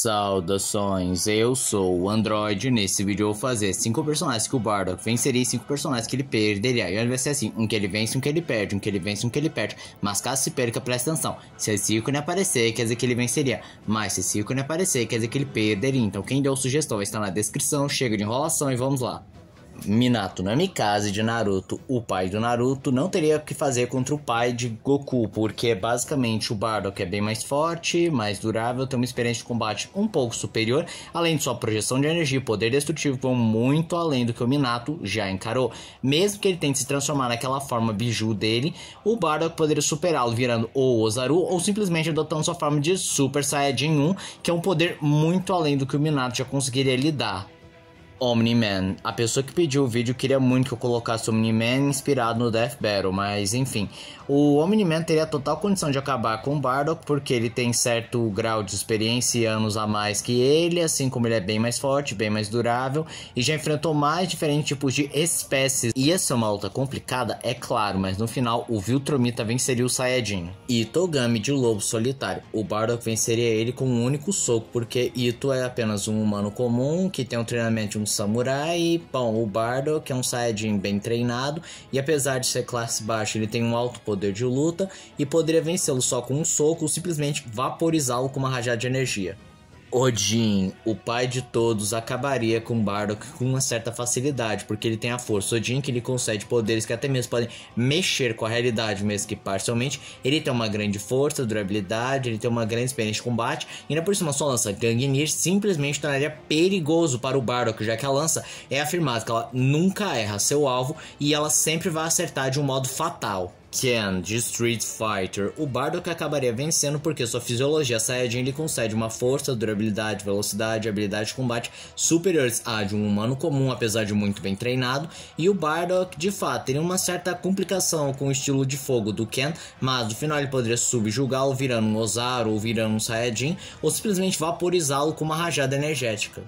Saudações, eu sou o Android. Nesse vídeo eu vou fazer cinco personagens que o Bardock venceria e 5 personagens que ele perderia. E vai ser assim: um que ele vence, um que ele perde, um que ele vence, um que ele perde. Mas caso se perca, presta atenção. Se esse ícone aparecer, quer dizer que ele venceria. Mas se esse ícone aparecer, quer dizer que ele perderia. Então quem deu sugestão vai estar na descrição. Chega de enrolação e vamos lá. Minato Namikaze de Naruto, o pai do Naruto, não teria o que fazer contra o pai de Goku, porque basicamente o Bardock é bem mais forte, mais durável, tem uma experiência de combate um pouco superior, além de sua projeção de energia e poder destrutivo vão muito além do que o Minato já encarou. Mesmo que ele tente se transformar naquela forma biju dele, o Bardock poderia superá-lo virando ou Ozaru ou simplesmente adotando sua forma de Super Saiyajin 1, que é um poder muito além do que o Minato já conseguiria lidar. Omni-Man. A pessoa que pediu o vídeo queria muito que eu colocasse Omni-Man inspirado no Death Battle, mas enfim. O Omni-Man teria total condição de acabar com o Bardock, porque ele tem certo grau de experiência e anos a mais que ele, assim como ele é bem mais forte, bem mais durável, e já enfrentou mais diferentes tipos de espécies. Ia ser uma luta complicada, é claro, mas no final o Viltromita venceria o Saiyajin. e Togami de Lobo Solitário. O Bardock venceria ele com um único soco, porque Ito é apenas um humano comum que tem um treinamento de um samurai, bom, o bardo, que é um Saiyajin bem treinado, e apesar de ser classe baixa, ele tem um alto poder de luta e poderia vencê-lo só com um soco ou simplesmente vaporizá-lo com uma rajada de energia. Odin, o pai de todos, acabaria com Bardock com uma certa facilidade, porque ele tem a força. Odin que lhe concede poderes que até mesmo podem mexer com a realidade, mesmo que parcialmente. Ele tem uma grande força, durabilidade, ele tem uma grande experiência de combate. E ainda por cima, sua lança Gangnir simplesmente tornaria perigoso para o Bardock, já que a lança é afirmada que ela nunca erra seu alvo e ela sempre vai acertar de um modo fatal. Ken de Street Fighter, o bardo que acabaria vencendo porque sua fisiologia Saiyajin lhe concede uma força, durabilidade, velocidade e habilidade de combate superiores à de um humano comum, apesar de muito bem treinado, e o Bardock de fato teria uma certa complicação com o estilo de fogo do Ken, mas no final ele poderia subjugá-lo virando um Ozaru ou virando um Saiyajin, ou simplesmente vaporizá-lo com uma rajada energética.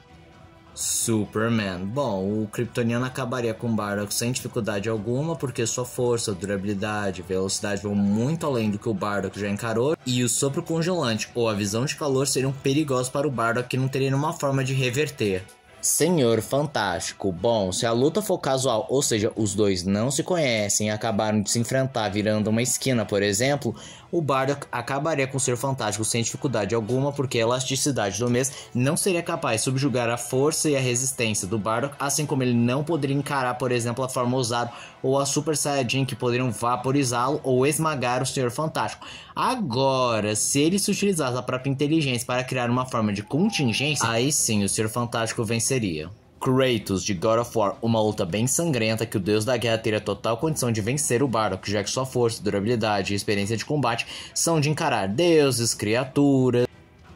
Superman. Bom, o Kryptoniano acabaria com Bardock sem dificuldade alguma, porque sua força, durabilidade, velocidade vão muito além do que o Bardock já encarou, e o sopro congelante ou a visão de calor seriam perigosos para o Bardock que não teria nenhuma forma de reverter. Senhor Fantástico. Bom, se a luta for casual, ou seja, os dois não se conhecem e acabaram de se enfrentar virando uma esquina, por exemplo, o Bardo acabaria com o Senhor Fantástico sem dificuldade alguma, porque a elasticidade do mês não seria capaz de subjugar a força e a resistência do Bardo, assim como ele não poderia encarar, por exemplo, a forma usada ou a Super Saiyajin que poderiam vaporizá-lo ou esmagar o Senhor Fantástico. Agora, se ele se utilizasse a própria inteligência para criar uma forma de contingência, aí sim o Senhor Fantástico venceria seria. Kratos de God of War, uma luta bem sangrenta que o deus da guerra teria total condição de vencer o Bardock, já que sua força, durabilidade e experiência de combate são de encarar deuses, criaturas,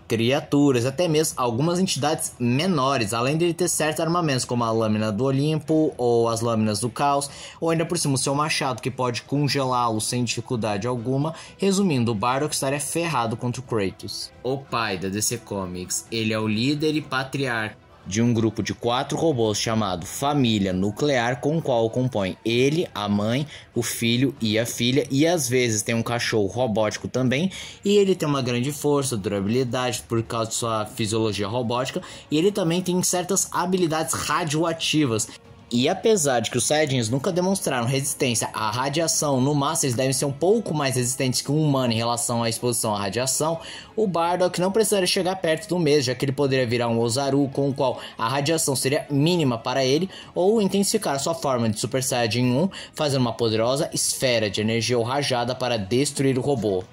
criaturas, até mesmo algumas entidades menores, além de ter certos armamentos como a lâmina do Olimpo ou as lâminas do caos, ou ainda por cima o seu machado que pode congelá-lo sem dificuldade alguma. Resumindo, o Bardock estaria ferrado contra o Kratos. O pai da DC Comics, ele é o líder e patriarca de um grupo de quatro robôs chamado Família Nuclear, com o qual compõe ele, a mãe, o filho e a filha, e às vezes tem um cachorro robótico também, e ele tem uma grande força, durabilidade por causa de sua fisiologia robótica, e ele também tem certas habilidades radioativas e apesar de que os Saiyajins nunca demonstraram resistência à radiação, no máximo eles devem ser um pouco mais resistentes que um humano em relação à exposição à radiação, o Bardock não precisaria chegar perto do mesmo, já que ele poderia virar um Ozaru com o qual a radiação seria mínima para ele, ou intensificar sua forma de Super Saiyajin 1, fazendo uma poderosa esfera de energia ou rajada para destruir o robô.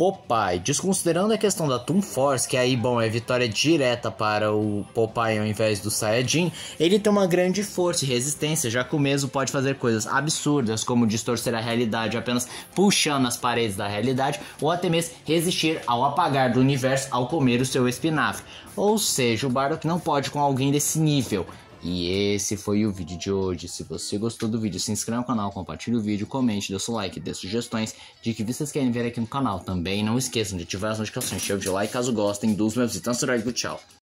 Popeye. Desconsiderando a questão da Toon Force, que aí, bom, é vitória direta para o Popeye ao invés do Saiyajin, ele tem uma grande força e resistência, já que o mesmo pode fazer coisas absurdas, como distorcer a realidade apenas puxando as paredes da realidade, ou até mesmo resistir ao apagar do universo ao comer o seu espinafre. Ou seja, o Bardock não pode com alguém desse nível. E esse foi o vídeo de hoje. Se você gostou do vídeo, se inscreva no canal, compartilhe o vídeo, comente, dê seu like, dê sugestões de que vocês querem ver aqui no canal. Também não esqueçam de ativar as notificações, deixa o de like caso gostem dos meus vídeos. Então, tchau.